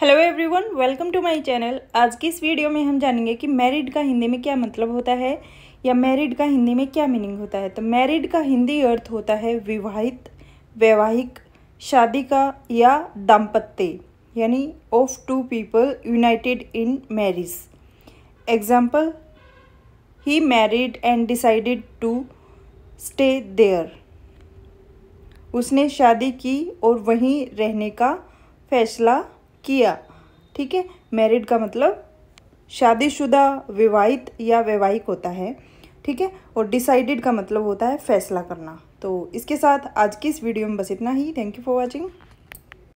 hello everyone welcome to my channel आज की इस वीडियो में हम जानेंगे कि मैरिड का हिंदी में क्या मतलब होता है या मैरिड का हिंदी में क्या मीनिंग होता है तो मैरिड का हिंदी अर्थ होता है विवाहित वैवाहिक शादी का या दाम्पत्य यानी of two people united in marriage example he married and decided to stay there उसने शादी की और वहीं रहने का फैसला किया ठीक है मैरिड का मतलब शादीशुदा विवाहित या वैवाहिक होता है ठीक है और डिसाइडेड का मतलब होता है फैसला करना तो इसके साथ आज की इस वीडियो में बस इतना ही थैंक यू फॉर वॉचिंग